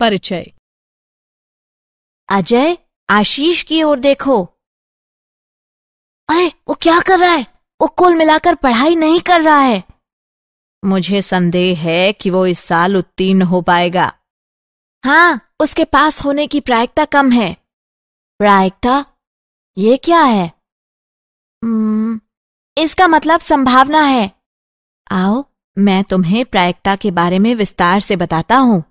परिचय अजय आशीष की ओर देखो अरे वो क्या कर रहा है वो कुल मिलाकर पढ़ाई नहीं कर रहा है मुझे संदेह है कि वो इस साल उत्तीर्ण हो पाएगा हाँ उसके पास होने की प्रायिकता कम है प्रायिकता ये क्या है हम्म, इसका मतलब संभावना है आओ मैं तुम्हें प्रायिकता के बारे में विस्तार से बताता हूँ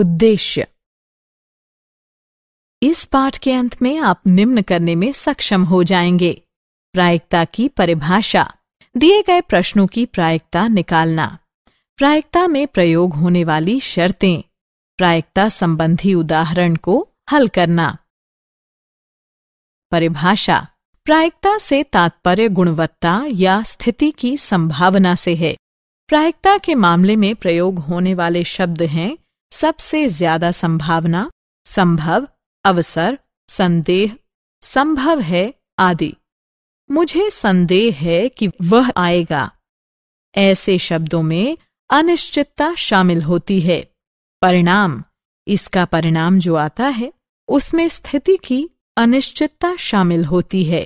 उद्देश्य इस पाठ के अंत में आप निम्न करने में सक्षम हो जाएंगे प्रायिकता की परिभाषा दिए गए प्रश्नों की प्रायिकता निकालना प्रायिकता में प्रयोग होने वाली शर्तें प्रायिकता संबंधी उदाहरण को हल करना परिभाषा प्रायिकता से तात्पर्य गुणवत्ता या स्थिति की संभावना से है प्रायिकता के मामले में प्रयोग होने वाले शब्द हैं सबसे ज्यादा संभावना संभव अवसर संदेह संभव है आदि मुझे संदेह है कि वह आएगा ऐसे शब्दों में अनिश्चितता शामिल होती है परिणाम इसका परिणाम जो आता है उसमें स्थिति की अनिश्चितता शामिल होती है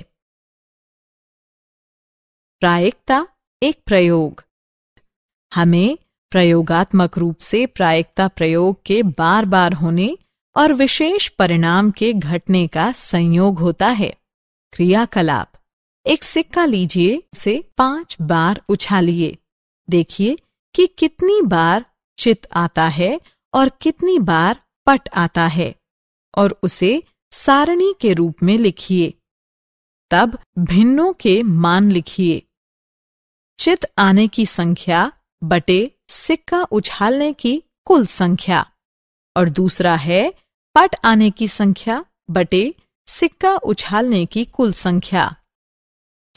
प्रायिकता एक प्रयोग हमें प्रयोगात्मक रूप से प्रायिकता प्रयोग के बार बार होने और विशेष परिणाम के घटने का संयोग होता है क्रियाकलाप एक सिक्का लीजिए उसे पांच बार उछालिए देखिए कि कितनी बार चित आता है और कितनी बार पट आता है और उसे सारणी के रूप में लिखिए तब भिन्नों के मान लिखिए चित आने की संख्या बटे सिक्का उछालने की कुल संख्या और दूसरा है पट आने की संख्या बटे सिक्का उछालने की कुल संख्या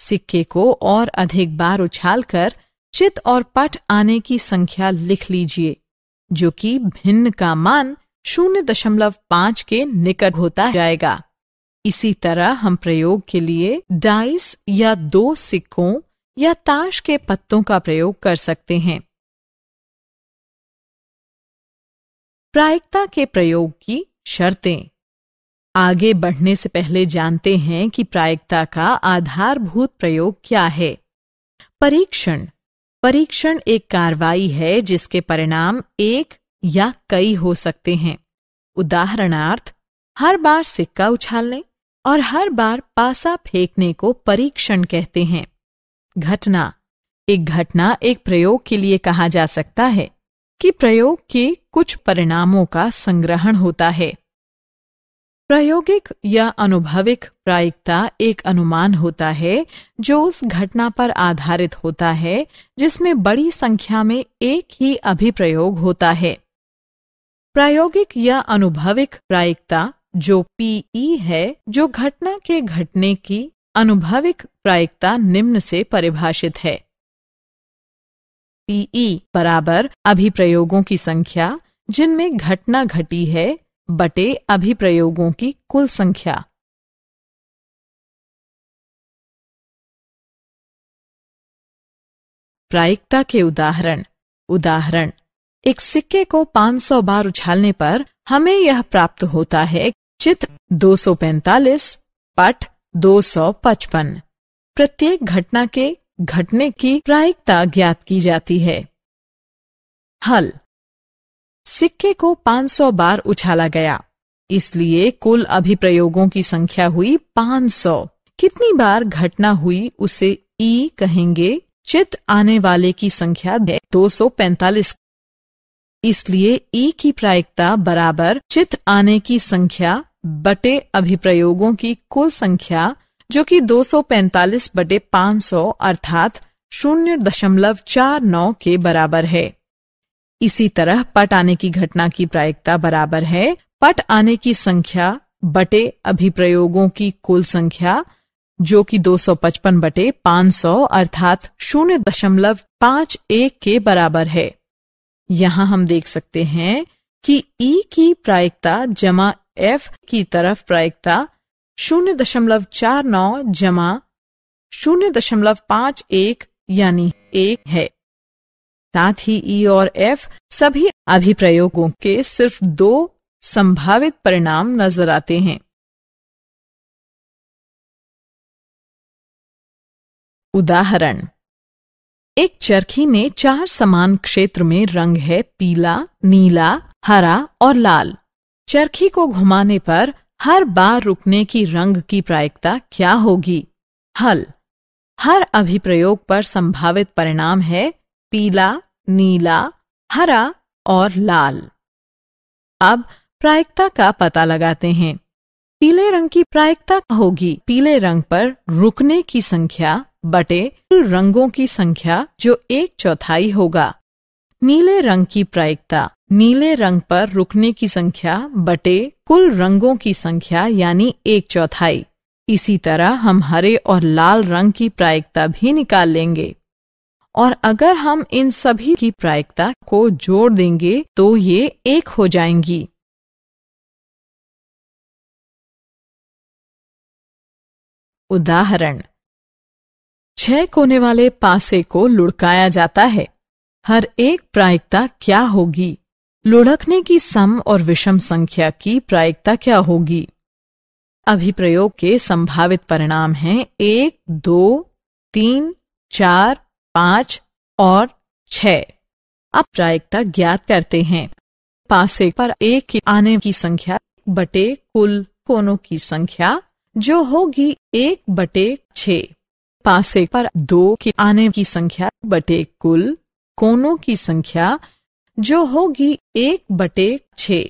सिक्के को और अधिक बार उछालकर चित और पट आने की संख्या लिख लीजिए जो कि भिन्न का मान शून्य दशमलव पांच के निकट होता जाएगा इसी तरह हम प्रयोग के लिए डाइस या दो सिक्कों या ताश के पत्तों का प्रयोग कर सकते हैं प्रायिकता के प्रयोग की शर्तें आगे बढ़ने से पहले जानते हैं कि प्रायिकता का आधारभूत प्रयोग क्या है परीक्षण परीक्षण एक कार्रवाई है जिसके परिणाम एक या कई हो सकते हैं उदाहरणार्थ हर बार सिक्का उछालने और हर बार पासा फेंकने को परीक्षण कहते हैं घटना एक घटना एक प्रयोग के लिए कहा जा सकता है कि प्रयोग के कुछ परिणामों का संग्रहण होता है प्रायोगिक या अनुभविक प्रायिकता एक अनुमान होता है जो उस घटना पर आधारित होता है जिसमें बड़ी संख्या में एक ही अभिप्रयोग होता है प्रायोगिक या अनुभविक प्रायिकता जो पीई e है जो घटना के घटने की अनुभविक प्रायिकता निम्न से परिभाषित है पीई e बराबर अभिप्रयोगों की संख्या जिनमें घटना घटी है बटे अभिप्रयोगों की कुल संख्या प्रायिकता के उदाहरण उदाहरण एक सिक्के को 500 बार उछालने पर हमें यह प्राप्त होता है चित्र 245 पट 255 प्रत्येक घटना के घटने की प्रायिकता ज्ञात की जाती है हल सिक्के को 500 बार उछाला गया इसलिए कुल अभिप्रयोगों की संख्या हुई 500। कितनी बार घटना हुई उसे ई कहेंगे चित आने वाले की संख्या है 245। इसलिए ई की प्रायिकता बराबर चित आने की संख्या बटे अभिप्रयोगों की कुल संख्या जो कि 245 बटे 500 अर्थात शून्य दशमलव चार नौ के बराबर है इसी तरह पट आने की घटना की प्रायिकता बराबर है पट आने की संख्या बटे अभिप्रयोगों की कुल संख्या जो कि 255 बटे 500 अर्थात शून्य दशमलव पांच एक के बराबर है यहाँ हम देख सकते हैं कि ई e की प्रायिकता जमा एफ की तरफ प्रायिकता शून्य दशमलव चार नौ जमा शून्य दशमलव पांच एक यानी एक है साथ ही ई e और एफ सभी अभिप्रयोगों के सिर्फ दो संभावित परिणाम नजर आते हैं उदाहरण एक चरखी में चार समान क्षेत्र में रंग है पीला नीला हरा और लाल चरखी को घुमाने पर हर बार रुकने की रंग की प्रायिकता क्या होगी हल हर अभिप्रयोग पर संभावित परिणाम है पीला नीला हरा और लाल अब प्रायिकता का पता लगाते हैं पीले रंग की प्रायिकता होगी पीले रंग पर रुकने की संख्या बटे रंगों की संख्या जो एक चौथाई होगा नीले रंग की प्रायिकता नीले रंग पर रुकने की संख्या बटे कुल रंगों की संख्या यानी एक चौथाई इसी तरह हम हरे और लाल रंग की प्रायिकता भी निकाल लेंगे और अगर हम इन सभी की प्रायिकता को जोड़ देंगे तो ये एक हो जाएंगी उदाहरण छह कोने वाले पासे को लुढ़काया जाता है हर एक प्रायिकता क्या होगी लुढ़कने की सम और विषम संख्या की प्रायिकता क्या होगी अभिप्रयोग के संभावित परिणाम हैं एक दो तीन चार पांच और छ अब प्रायिकता ज्ञात करते हैं पासे पर एक की आने की संख्या बटे कुल कोनों की संख्या जो होगी एक बटे छ पासे पर दो की आने की संख्या बटे कुल कोनों की संख्या जो होगी एक बटे छ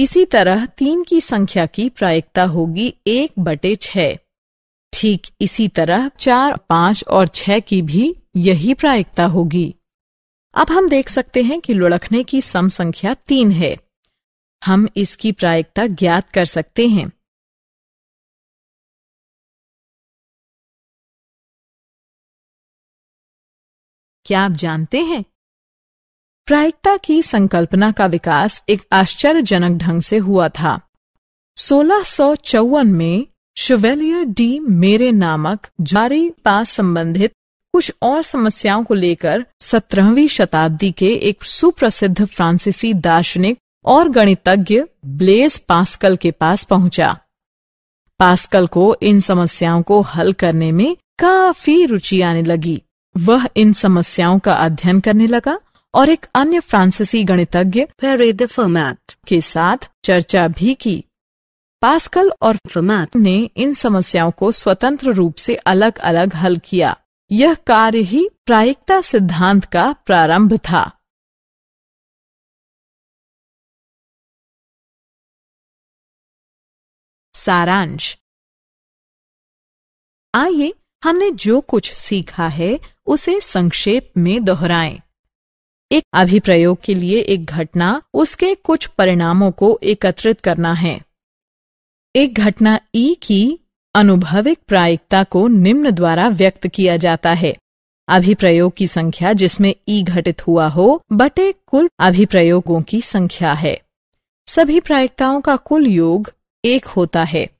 इसी तरह तीन की संख्या की प्रायिकता होगी एक बटे छ ठीक इसी तरह चार पांच और छह की भी यही प्रायिकता होगी अब हम देख सकते हैं कि लुढ़कने की सम संख्या तीन है हम इसकी प्रायिकता ज्ञात कर सकते हैं क्या आप जानते हैं प्रायिकता की संकल्पना का विकास एक आश्चर्यजनक ढंग से हुआ था सोलह में शिवेलियर डी मेरे नामक जारी पास संबंधित कुछ और समस्याओं को लेकर सत्रहवीं शताब्दी के एक सुप्रसिद्ध फ्रांसीसी दार्शनिक और गणितज्ञ ब्लेज पास्कल के पास पहुंचा पास्कल को इन समस्याओं को हल करने में काफी रुचि आने लगी वह इन समस्याओं का अध्ययन करने लगा और एक अन्य फ्रांसीसी गणितज्ञ फर्मैट के साथ चर्चा भी की पास्कल और फर्मैट ने इन समस्याओं को स्वतंत्र रूप से अलग अलग हल किया यह कार्य ही प्रायिकता सिद्धांत का प्रारंभ था सारांश आइए हमने जो कुछ सीखा है उसे संक्षेप में दोहराएं। एक अभिप्रयोग के लिए एक घटना उसके कुछ परिणामों को एकत्रित करना है एक घटना ई की अनुभविक प्रायिकता को निम्न द्वारा व्यक्त किया जाता है अभिप्रयोग की संख्या जिसमें ई घटित हुआ हो बटे कुल अभिप्रयोगों की संख्या है सभी प्रायिकताओं का कुल योग एक होता है